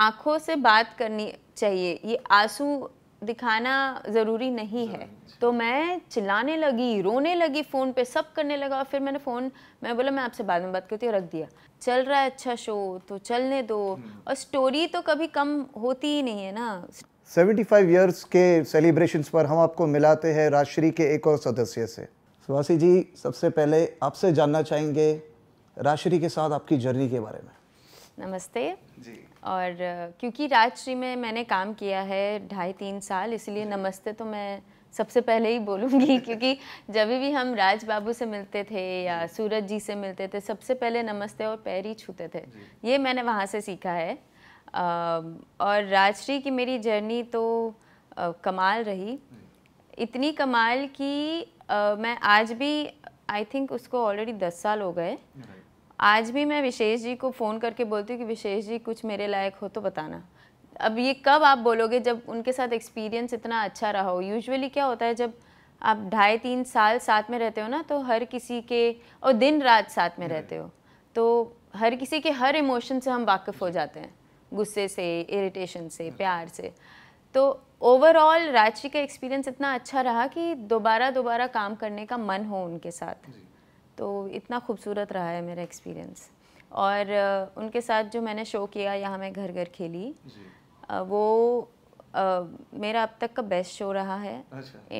आँखों से बात करनी चाहिए ये आंसू दिखाना ज़रूरी नहीं है तो मैं चिल्लाने लगी रोने लगी फ़ोन पे सब करने लगा और फिर मैंने फ़ोन मैं बोला मैं आपसे बाद में बात करती हूँ रख दिया चल रहा है अच्छा शो तो चलने दो हम्म। और स्टोरी तो कभी कम होती ही नहीं है ना 75 इयर्स के सेलिब्रेशंस पर हम आपको मिलाते हैं राजश्री के एक और सदस्य से सुभाषी जी सबसे पहले आपसे जानना चाहेंगे राजश्री के साथ आपकी जर्नी के बारे में नमस्ते जी और क्योंकि राजश्री में मैंने काम किया है ढाई तीन साल इसलिए नमस्ते तो मैं सबसे पहले ही बोलूँगी क्योंकि जब भी हम राज बाबू से मिलते थे या सूरज जी से मिलते थे सबसे पहले नमस्ते और पैर ही छूते थे ये मैंने वहाँ से सीखा है और राजश्री की मेरी जर्नी तो कमाल रही इतनी कमाल कि मैं आज भी आई थिंक उसको ऑलरेडी दस साल हो गए आज भी मैं विशेष जी को फ़ोन करके बोलती हूँ कि विशेष जी कुछ मेरे लायक हो तो बताना अब ये कब आप बोलोगे जब उनके साथ एक्सपीरियंस इतना अच्छा रहा हो यूजुअली क्या होता है जब आप ढाई तीन साल साथ में रहते हो ना तो हर किसी के और दिन रात साथ में रहते हो तो हर किसी के हर इमोशन से हम वाकिफ़ हो जाते हैं गुस्से से इरिटेशन से प्यार से तो ओवरऑल राज का एक्सपीरियंस इतना अच्छा रहा कि दोबारा दोबारा काम करने का मन हो उनके साथ तो इतना खूबसूरत रहा है मेरा एक्सपीरियंस और उनके साथ जो मैंने शो किया यहाँ मैं घर घर खेली वो मेरा अब तक का बेस्ट शो रहा है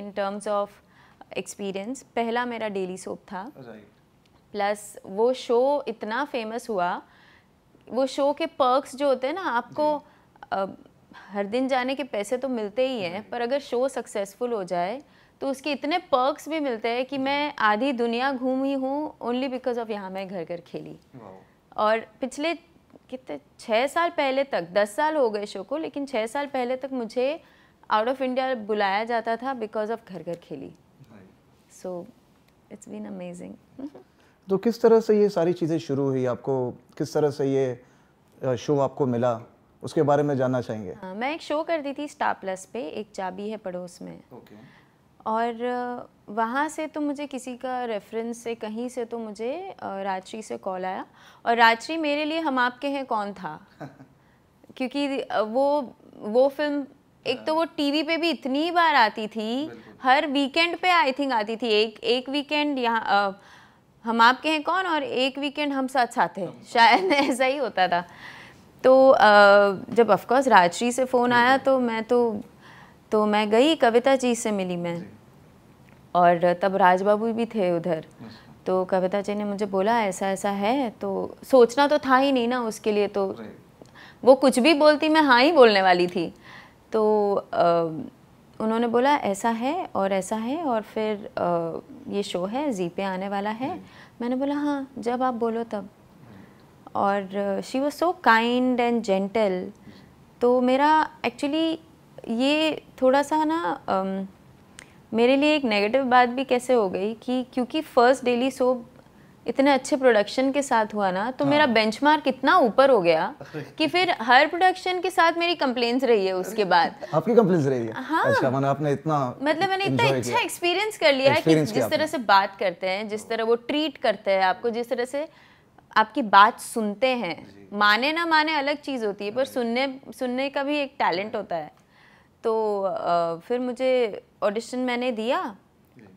इन टर्म्स ऑफ एक्सपीरियंस पहला मेरा डेली सोप था प्लस वो शो इतना फेमस हुआ वो शो के पर्क्स जो होते हैं ना आपको आ, हर दिन जाने के पैसे तो मिलते ही हैं पर अगर शो सक्सेसफुल हो जाए तो उसके इतने पर्क्स भी मिलते हैं कि मैं आधी दुनिया घूमी हूँ ओनली बिकॉज ऑफ यहाँ मैं घर घर खेली और पिछले कितने छः साल पहले तक दस साल हो गए शो को लेकिन छः साल पहले तक मुझे आउट ऑफ इंडिया बुलाया जाता था बिकॉज ऑफ घर घर खेली सो इट्स बीन अमेजिंग तो किस तरह से ये सारी चीज़ें शुरू हुई आपको किस तरह से ये शो आपको मिला उसके बारे में जानना चाहेंगे आ, हाँ, मैं एक शो करती थी स्टार प्लस पे एक चाबी है पड़ोस में okay. और वहाँ से तो मुझे किसी का रेफरेंस से कहीं से तो मुझे रांची से कॉल आया और रांची मेरे लिए हम आपके हैं कौन था क्योंकि वो वो फिल्म एक तो वो टीवी पे भी इतनी बार आती थी हर वीकेंड पे आई थिंक आती थी एक एक वीकेंड यहाँ हम आपके हैं कौन और एक वीकेंड हम साथ साथ हैं शायद ऐसा ही होता था तो आ, जब ऑफकोर्स राजश्री से फ़ोन आया तो मैं तो तो मैं गई कविता जी से मिली मैं और तब राजबाबू भी थे उधर अच्छा। तो कविता जी ने मुझे बोला ऐसा ऐसा है तो सोचना तो था ही नहीं ना उसके लिए तो वो कुछ भी बोलती मैं हाँ ही बोलने वाली थी तो आ, उन्होंने बोला ऐसा है और ऐसा है और फिर आ, ये शो है जी पे आने वाला है मैंने बोला हाँ जब आप बोलो तब और she was so kind and gentle तो मेरा एक्चुअली ये थोड़ा सा ना मेरे लिए एक नेगेटिव बात भी कैसे हो गई कि क्योंकि फ़र्स्ट डेली सोप इतने अच्छे प्रोडक्शन के साथ हुआ ना तो हाँ। मेरा बेंचमार्क इतना ऊपर हो गया कि फिर हर प्रोडक्शन के साथ मेरी कंप्लेन रही है उसके बाद आपकी कंप्लेंट्स रही है हाँ अच्छा, मैंने आपने इतना मतलब मैंने इतना अच्छा एक्सपीरियंस कर लिया है कि जिस तरह से बात करते हैं जिस तरह वो ट्रीट करते हैं आपको जिस तरह से आपकी बात सुनते हैं माने ना माने अलग चीज़ होती है पर सुनने सुनने का भी एक टैलेंट होता है तो फिर मुझे ऑडिशन मैंने दिया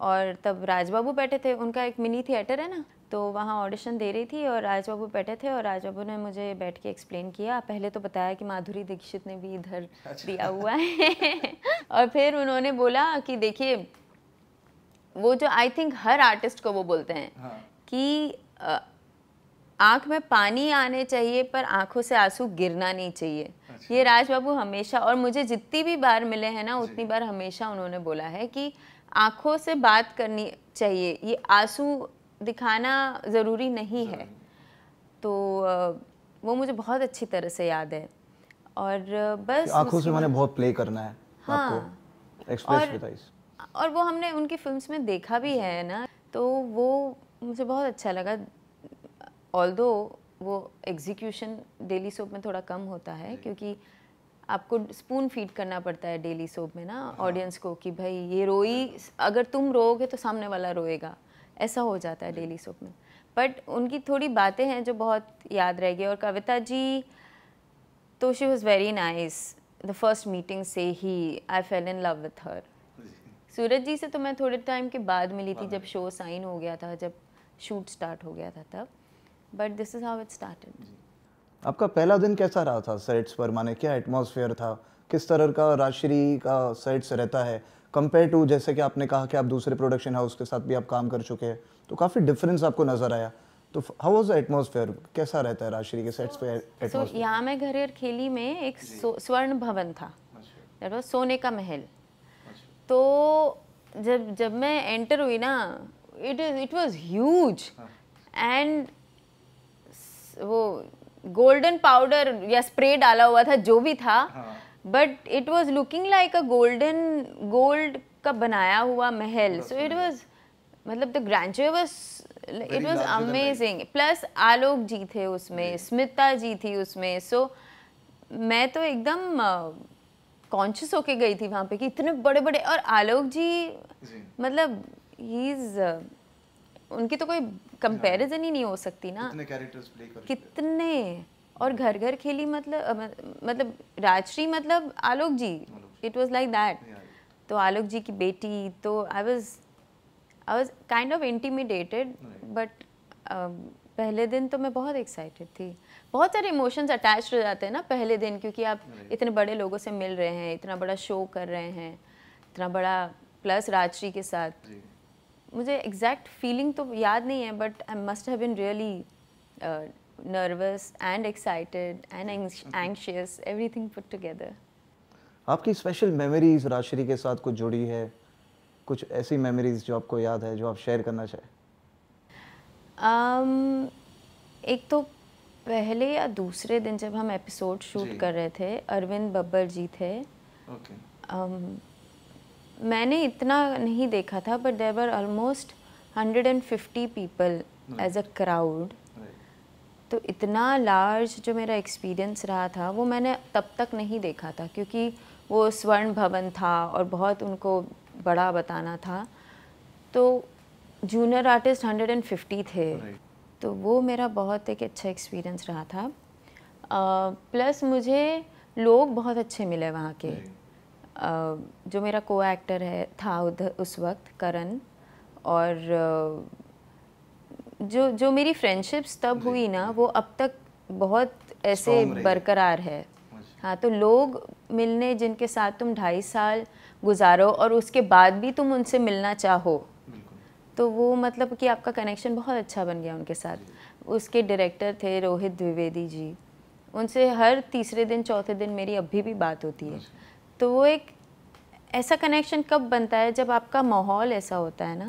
और तब राजबाबू बैठे थे उनका एक मिनी थिएटर है ना तो वहाँ ऑडिशन दे रही थी और राजबाबू बैठे थे और राजबाबू ने मुझे बैठ के एक्सप्लेन किया पहले तो बताया कि माधुरी दीक्षित ने भी इधर अच्छा। दिया हुआ है और फिर उन्होंने बोला कि देखिए वो जो आई थिंक हर आर्टिस्ट को वो बोलते हैं हाँ। कि आंख में पानी आने चाहिए पर आंखों से आंसू गिरना नहीं चाहिए अच्छा। ये राज बाबू हमेशा और मुझे जितनी भी बार मिले हैं ना उतनी बार हमेशा उन्होंने बोला है कि आंखों से बात करनी चाहिए ये आंसू दिखाना ज़रूरी नहीं है तो वो मुझे बहुत अच्छी तरह से याद है और बस आंखों से मैंने बहुत प्ले करना है हाँ और, और वो हमने उनकी फिल्म्स में देखा भी है ना तो वो मुझे बहुत अच्छा लगा ऑल वो एग्जीक्यूशन डेली सोप में थोड़ा कम होता है क्योंकि आपको स्पून फीड करना पड़ता है डेली सोप में ना ऑडियंस हाँ। को कि भाई ये रोई अगर तुम रोओगे तो सामने वाला रोएगा ऐसा हो जाता है डेली सोप में बट उनकी थोड़ी बातें हैं जो बहुत याद रह गई और कविता जी तो she was very nice the first meeting से ही I fell in love with her Suraj ji से तो मैं थोड़े टाइम के बाद मिली थी जब शो साइन हो गया था जब शूट स्टार्ट हो गया था तब but this is how it started आपका पहला दिन कैसा रहा था सेट्स पर माने क्या एटमॉस्फेयर था किस तरह का राशरी का सेट्स रहता है कंपेयर टू जैसे कि आपने कहा कि आप दूसरे प्रोडक्शन हाउस के साथ भी आप काम कर चुके हैं तो काफ़ी डिफरेंस आपको नज़र आया तो हाउ वाज द एटमॉस्फेयर कैसा रहता है राशरी के सेट्स पे सो यहां मैं घरेर खेली में एक स्वर्ण भवन था दैट अच्छा। वाज सोने का महल अच्छा। तो जब जब मैं एंटर हुई ना it is it was huge and वो गोल्डन पाउडर या स्प्रे डाला हुआ था जो भी था but it was looking like a golden गोल्ड का बनाया हुआ महल सो इट वॉज मतलब the grandeur was it was amazing plus Alok ji थे उसमें स्मिता जी थी उसमें सो so, मैं तो एकदम कॉन्शियस uh, होके गई थी वहाँ पे कि इतने बड़े बड़े और आलोक जी, जी. मतलब ही इज़ उनकी तो कोई कंपैरिजन हाँ। ही नहीं हो सकती ना कितने कैरेक्टर्स प्ले कर कितने और घर घर खेली मतलब मतलब राजश्री मतलब Alok ji it was like that तो आलोक जी की बेटी तो I was I was kind of intimidated but पहले दिन तो मैं बहुत एक्साइटेड थी बहुत सारे इमोशंस अटैच हो जाते हैं ना पहले दिन क्योंकि आप इतने बड़े लोगों से मिल रहे हैं इतना बड़ा शो कर रहे हैं इतना बड़ा प्लस राजश्री के साथ मुझे एग्जैक्ट फीलिंग तो याद नहीं है but I must have been really nervous and excited and anxious everything put together आपकी स्पेशल मेमोरीज राजश्री के साथ कुछ जुड़ी है कुछ ऐसी मेमोरीज जो आपको याद है जो आप शेयर करना चाहें um, एक तो पहले या दूसरे दिन जब हम एपिसोड शूट कर रहे थे अरविंद बब्बर जी थे okay. um, मैंने इतना नहीं देखा था but there are almost fifty people as a crowd तो इतना लार्ज जो मेरा एक्सपीरियंस रहा था वो मैंने तब तक नहीं देखा था क्योंकि वो स्वर्ण भवन था और बहुत उनको बड़ा बताना था तो junior artist hundred and fifty थे तो वो मेरा बहुत एक अच्छा एक्सपीरियंस रहा था प्लस मुझे लोग बहुत अच्छे मिले वहाँ के जो मेरा को एक्टर है था उधर उस वक्त करण और जो जो मेरी फ्रेंडशिप्स तब हुई ना वो अब तक बहुत ऐसे बरकरार है अच्छा। हाँ तो लोग मिलने जिनके साथ तुम ढाई साल गुजारो और उसके बाद भी तुम उनसे मिलना चाहो तो वो मतलब कि आपका कनेक्शन बहुत अच्छा बन गया उनके साथ उसके डायरेक्टर थे रोहित द्विवेदी जी उनसे हर तीसरे दिन चौथे दिन मेरी अभी भी बात होती है अच्छा। तो वो एक ऐसा कनेक्शन कब बनता है जब आपका माहौल ऐसा होता है ना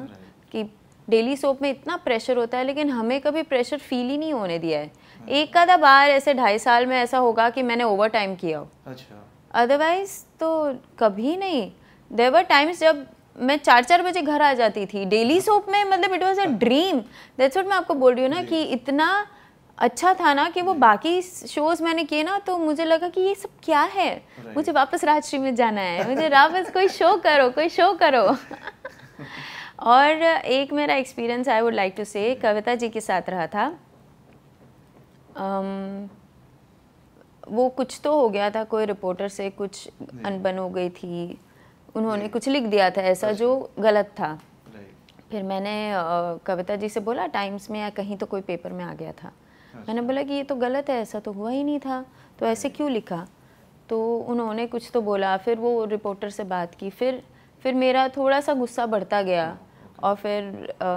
कि डेली सोप में इतना प्रेशर होता है लेकिन हमें कभी प्रेशर फील ही नहीं होने दिया है हाँ। एक आधा बार ऐसे ढाई साल में ऐसा होगा कि मैंने ओवर टाइम किया हो अदरवाइज अच्छा। तो कभी नहीं देवर टाइम्स जब मैं चार चार बजे घर आ जाती थी डेली सोप हाँ। में मतलब it was a dream that's what मैं आपको बोल रही हूँ ना कि इतना अच्छा था ना कि वो हम्म। बाकी शोज मैंने किए ना तो मुझे लगा कि ये सब क्या है मुझे वापस राजश्री में जाना है मुझे वापस कोई शो करो कोई शो करो और एक मेरा experience I would like to say Kavita जी के साथ रहा था um, वो कुछ तो हो गया था कोई रिपोर्टर से कुछ अनबन हो गई थी उन्होंने कुछ लिख दिया था ऐसा जो गलत था फिर मैंने uh, कविता जी से बोला टाइम्स में या कहीं तो कोई पेपर में आ गया था हाँ, मैंने हाँ। बोला कि ये तो गलत है ऐसा तो हुआ ही नहीं था तो हाँ। ऐसे क्यों लिखा तो उन्होंने कुछ तो बोला फिर वो रिपोर्टर से बात की फिर फिर मेरा थोड़ा सा गुस्सा बढ़ता गया और फिर आ,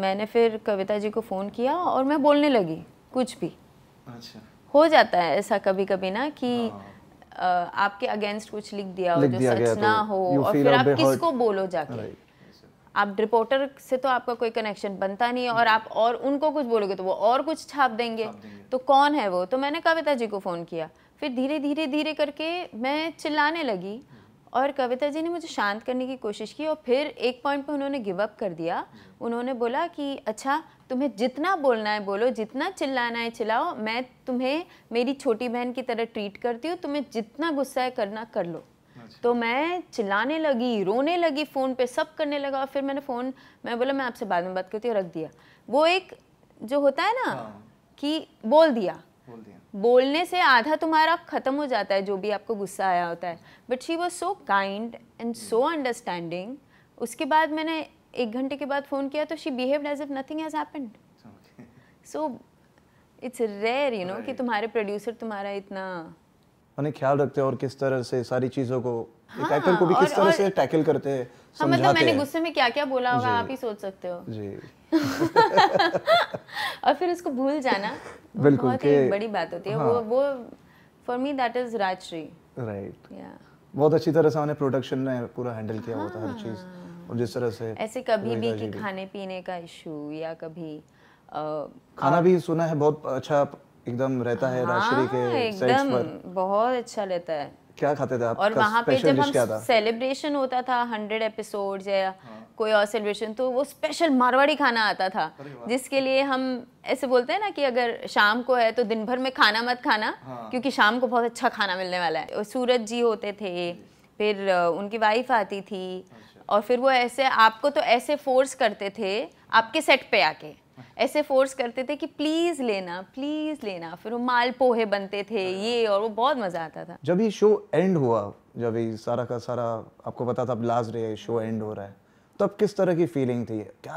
मैंने फिर कविता जी को फ़ोन किया और मैं बोलने लगी कुछ भी अच्छा हो जाता है ऐसा कभी कभी ना कि आ, आपके अगेंस्ट कुछ लिख दिया हो जो सच ना तो, हो और फिर आप किसको बोलो जाके आप रिपोर्टर से तो आपका कोई कनेक्शन बनता नहीं है और आप और उनको कुछ बोलोगे तो वो और कुछ छाप देंगे, देंगे। तो कौन है वो तो मैंने कविता जी को फ़ोन किया फिर धीरे धीरे धीरे करके मैं चिल्लाने लगी और कविता जी ने मुझे शांत करने की कोशिश की और फिर एक पॉइंट पे उन्होंने गिव अप कर दिया उन्होंने बोला कि अच्छा तुम्हें जितना बोलना है बोलो जितना चिल्लाना है चिल्लाओ मैं तुम्हें मेरी छोटी बहन की तरह ट्रीट करती हूँ तुम्हें जितना गुस्सा है करना कर लो अच्छा। तो मैं चिल्लाने लगी रोने लगी फ़ोन पे सब करने लगा और फिर मैंने फ़ोन मैं बोला मैं आपसे बाद में बात करती हूँ रख दिया वो एक जो होता है ना हाँ। कि बोल दिया बोलने से आधा तुम्हारा ख़त्म हो जाता है जो भी आपको गुस्सा आया होता है but she was so kind and so understanding उसके बाद मैंने एक घंटे के बाद फ़ोन किया तो she behave as if nothing has happened so it's rare you know कि तुम्हारे प्रोड्यूसर तुम्हारा इतना माने ख्याल रखते हैं और किस तरह से सारी चीज़ों को हाँ, एक्टर को भी और, किस तरह से टैकल करते हैं हाँ, मतलब मैंने गुस्से में क्या क्या बोला होगा आप ही सोच सकते हो जी और फिर उसको भूल जाना बिल्कुल बहुत एक बड़ी बात होती है हाँ, वो वो for me that is Rajshri right बहुत अच्छी तरह से उन्होंने प्रोडक्शन ने पूरा हैंडल किया होता हर चीज़ हाँ। और जिस तरह से ऐसे कभी भी कि खाने पीने का इशू या कभी खाना भी सुना है बहुत अच्छा एकदम रहता है हाँ, राशि के एकदम बहुत अच्छा लेता है क्या खाते थे आप और वहाँ पे जब हम सेलिब्रेशन होता था हंड्रेड एपिसोड या हाँ। कोई और सेलिब्रेशन तो वो स्पेशल मारवाड़ी खाना आता था जिसके लिए हम ऐसे बोलते हैं ना कि अगर शाम को है तो दिन भर में खाना मत खाना हाँ। क्योंकि शाम को बहुत अच्छा खाना मिलने वाला है सूरज जी होते थे फिर उनकी वाइफ आती थी अच्छा। और फिर वो ऐसे आपको तो ऐसे फोर्स करते थे आपके सेट पे आके ऐसे फोर्स करते थे कि प्लीज़ लेना प्लीज़ लेना फिर वो माल पोहे बनते थे हाँ। ये और वो बहुत मज़ा आता था जब ये शो एंड हुआ जब ये सारा का सारा आपको पता था लास्ट डे शो एंड हो रहा है तब किस तरह की फीलिंग थी क्या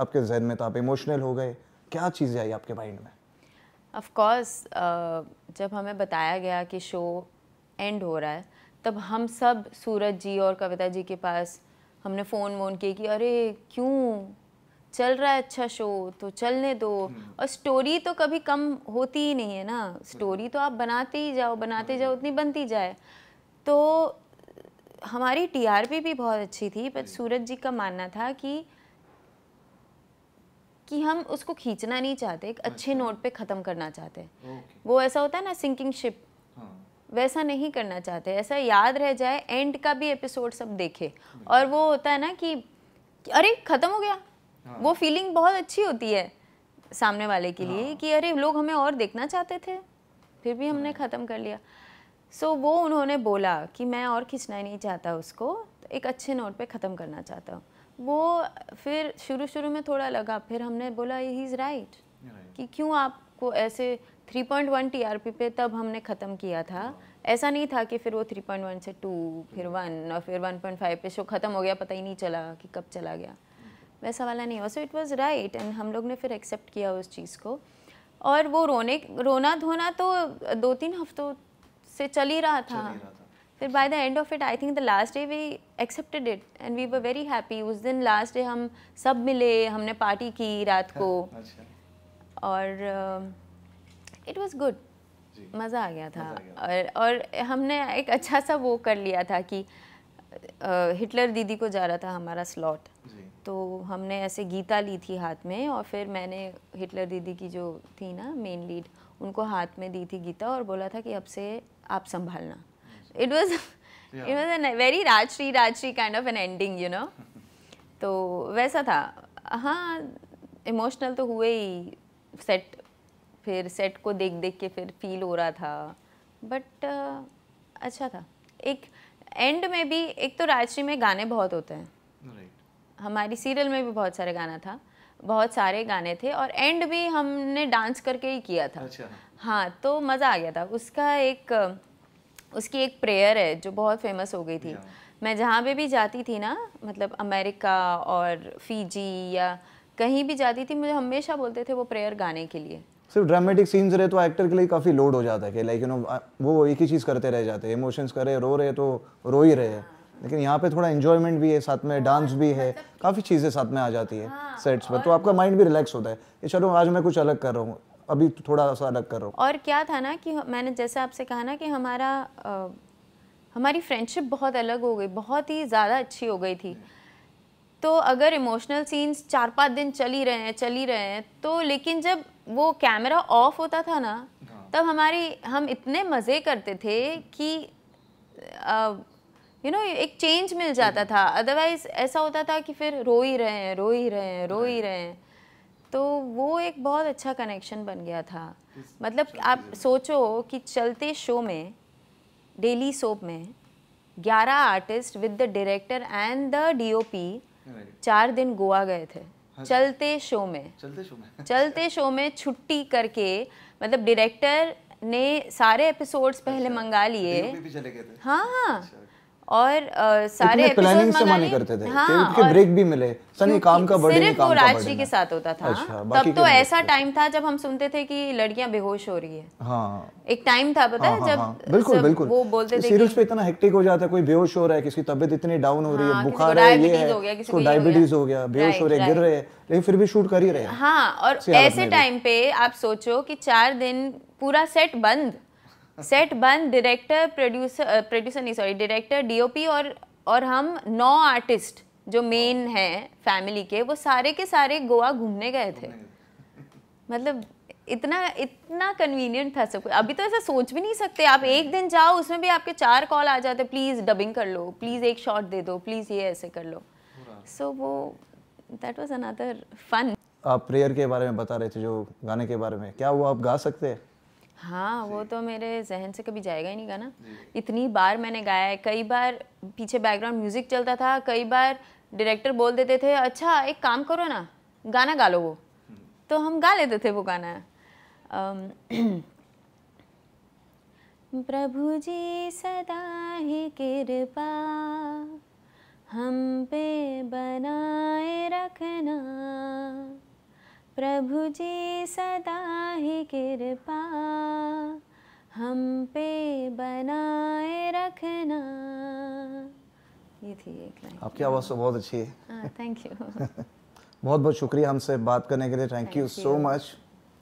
आपके जहन में था तो आप इमोशनल हो गए क्या चीज़ें आई आपके माइंड में ऑफ कोर्स uh, जब हमें बताया गया कि शो एंड हो रहा है तब हम सब सूरज जी और कविता जी के पास हमने फ़ोन वोन किए कि अरे क्यों चल रहा है अच्छा शो तो चलने दो हम्म। और स्टोरी तो कभी कम होती ही नहीं है ना स्टोरी तो आप बनाते ही जाओ बनाते हम्म। जाओ उतनी बनती जाए तो हमारी टीआरपी भी बहुत अच्छी थी पर सूरज जी का मानना था कि कि हम उसको खींचना नहीं चाहते एक अच्छे नोट अच्छा। पे ख़त्म करना चाहते वो ऐसा होता है ना सिंकिंग शिप हाँ। वैसा नहीं करना चाहते ऐसा याद रह जाए एंड का भी एपिसोड सब देखे और वो होता है ना कि अरे ख़त्म हो गया हाँ। वो फीलिंग बहुत अच्छी होती है सामने वाले के लिए हाँ। कि अरे लोग हमें और देखना चाहते थे फिर भी हमने हाँ। ख़त्म कर लिया सो so, वो उन्होंने बोला कि मैं और खींचना नहीं चाहता उसको तो एक अच्छे नोट पे ख़त्म करना चाहता हूँ वो फिर शुरू शुरू में थोड़ा लगा फिर हमने बोला ही इज़ राइट कि क्यों आपको ऐसे 3.1 पॉइंट पे तब हमने ख़त्म किया था हाँ। ऐसा नहीं था कि फिर वो 3.1 से 2 फिर 1 हाँ। और फिर 1.5 पे शो ख़त्म हो गया पता ही नहीं चला कि कब चला गया वैसा वाला नहीं हुआ so it was right and हम लोग ने फिर एक्सेप्ट किया उस चीज़ को और वो रोने रोना धोना तो दो तीन हफ्तों से चल ही रहा था फिर by the end of it I think the last day we accepted it and we were very happy उस दिन लास्ट डे हम सब मिले हमने पार्टी की रात को अच्छा। और इट वाज गुड मज़ा आ गया था और और हमने एक अच्छा सा वो कर लिया था कि हिटलर uh, दीदी को जा रहा था हमारा स्लॉट तो हमने ऐसे गीता ली थी हाथ में और फिर मैंने हिटलर दीदी की जो थी ना मेन लीड उनको हाथ में दी थी गीता और बोला था कि अब से आप संभालना it was it was a very Rajshri Rajshri kind of an ending you know तो वैसा था हाँ इमोशनल तो हुए ही सेट फिर सेट को देख देख के फिर फील हो रहा था बट uh, अच्छा था एक एंड में भी एक तो राजश्री में गाने बहुत होते हैं हमारी सीरियल में भी बहुत सारे गाना था बहुत सारे गाने थे और एंड भी हमने डांस करके ही किया था अच्छा। हाँ तो मज़ा आ गया था उसका एक उसकी एक प्रेयर है जो बहुत फेमस हो गई थी मैं जहाँ पे भी जाती थी ना मतलब अमेरिका और फिजी या कहीं भी जाती थी मुझे हमेशा बोलते थे वो प्रेयर गाने के लिए सिर्फ ड्रामेटिक सीन्स रहे तो एक्टर के लिए काफ़ी लोड हो जाता है कि लाइक यू नो वो एक ही चीज़ करते रह जाते हैं इमोशंस करे रो रहे तो रो ही रहे हैं लेकिन यहाँ पे थोड़ा इन्जॉयमेंट भी है साथ में डांस हाँ, भी है मतलब काफ़ी चीज़ें साथ में आ जाती है सेट्स हाँ, पर तो आपका माइंड भी रिलैक्स होता है कि चलो आज मैं कुछ अलग कर रहा हूँ अभी तो थोड़ा सा अलग कर रहा हूँ और क्या था ना कि मैंने जैसे आपसे कहा ना कि हमारा आ, हमारी फ्रेंडशिप बहुत अलग हो गई बहुत ही ज़्यादा अच्छी हो गई थी तो अगर इमोशनल सीन्स चार पाँच दिन चल ही रहे हैं चल ही रहे हैं तो लेकिन जब वो कैमरा ऑफ होता था ना हाँ। तब हमारी हम इतने मज़े करते थे कि आ, यू नो एक चेंज मिल hmm. जाता था अदरवाइज ऐसा होता था कि फिर रो ही रहे हैं रो ही रहे हैं रो ही hmm. रहे हैं तो वो एक बहुत अच्छा कनेक्शन बन गया था मतलब आप सोचो कि चलते शो में डेली सोप में ग्यारह artist with the director and the DOP चार दिन गोवा गए थे चलते शो में चलते शो में चलते शो अच्छा। में छुट्टी करके मतलब डायरेक्टर ने सारे एपिसोड्स पहले अच्छा। मंगा लिए हाँ हाँ अच्छा। और आ, सारे प्लानिंग से माने करते थे हाँ, के, के ब्रेक भी मिले सनी काम का बर्डन सिर्फ वो राजश्री के साथ होता था अच्छा, तब तो ऐसा टाइम था जब हम सुनते थे कि लड़कियां बेहोश हो रही हाँ। हाँ, है हाँ, एक टाइम था पता है जब हाँ। बिल्कुल बिल्कुल वो बोलते थे सीरियस पे इतना हेक्टिक हो जाता है कोई बेहोश हो रहा है किसकी तबीयत इतनी डाउन हो रही है बुखार है ये है किसको डायबिटीज हो गया बेहोश हो रहे गिर रहे हैं लेकिन फिर भी शूट कर ही रहे हैं हाँ और ऐसे टाइम पे आप सोचो कि चार दिन पूरा सेट बंद सेट बंद डायरेक्टर प्रोड्यूसर प्रोड्यूसर नहीं सॉरी डायरेक्टर डीओपी और और हम नौ आर्टिस्ट जो मेन है फैमिली के वो सारे के सारे गोवा घूमने गए थे मतलब इतना इतना कन्वीनियंट था सब अभी तो ऐसा सोच भी नहीं सकते आप एक दिन जाओ उसमें भी आपके चार कॉल आ जाते प्लीज़ डबिंग कर लो प्लीज़ एक शॉट दे दो प्लीज़ ये ऐसे कर लो सो so, वो दैट वाज अनदर फन आप प्रेयर के बारे में बता रहे थे जो गाने के बारे में क्या वो आप गा सकते हैं हाँ वो तो मेरे जहन से कभी जाएगा ही नहीं गाना इतनी बार मैंने गाया है कई बार पीछे बैकग्राउंड म्यूजिक चलता था कई बार डायरेक्टर बोल देते थे अच्छा एक काम करो ना गाना गा लो वो हम्म। तो हम गा लेते थे वो गाना प्रभु जी सदा ही कृपा हम पे बनाए रखना प्रभु जी सदा ही कृपा हम पे बनाए रखना ये थी एक लाइन आपकी आवाज़ तो बहुत अच्छी है थैंक हाँ, यू बहुत बहुत शुक्रिया हमसे बात करने के लिए थैंक यू सो मच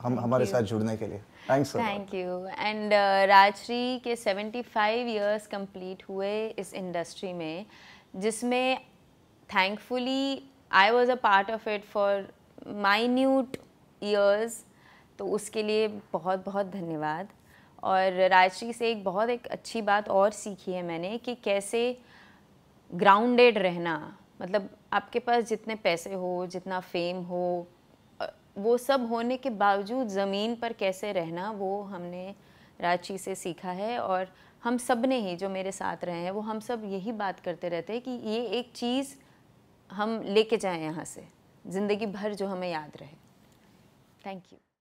हम हमारे साथ जुड़ने के लिए thanks thank you and Rajshri के 75 ईयर्स कम्प्लीट हुए इस इंडस्ट्री में जिसमें thankfully I was a part of it for minute years तो उसके लिए बहुत बहुत धन्यवाद और राजश्री से एक बहुत एक अच्छी बात और सीखी है मैंने कि कैसे ग्राउंडेड रहना मतलब आपके पास जितने पैसे हो जितना फेम हो वो सब होने के बावजूद ज़मीन पर कैसे रहना वो हमने राजी से सीखा है और हम सब ने ही जो मेरे साथ रहे हैं वो हम सब यही बात करते रहते हैं कि ये एक चीज़ हम लेके जाएं यहाँ से ज़िंदगी भर जो हमें याद रहे थैंक यू